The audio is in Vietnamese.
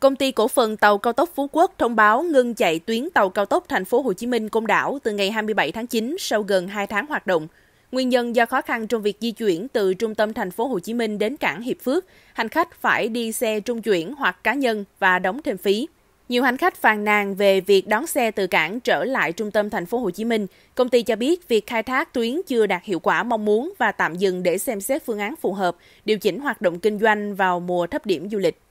Công ty cổ phần tàu cao tốc Phú Quốc thông báo ngưng chạy tuyến tàu cao tốc thành phố Hồ Chí Minh Côn Đảo từ ngày 27 tháng 9 sau gần 2 tháng hoạt động. Nguyên nhân do khó khăn trong việc di chuyển từ trung tâm thành phố Hồ Chí Minh đến cảng Hiệp Phước, hành khách phải đi xe trung chuyển hoặc cá nhân và đóng thêm phí. Nhiều hành khách phàn nàn về việc đón xe từ cảng trở lại trung tâm thành phố Hồ Chí Minh. Công ty cho biết việc khai thác tuyến chưa đạt hiệu quả mong muốn và tạm dừng để xem xét phương án phù hợp, điều chỉnh hoạt động kinh doanh vào mùa thấp điểm du lịch.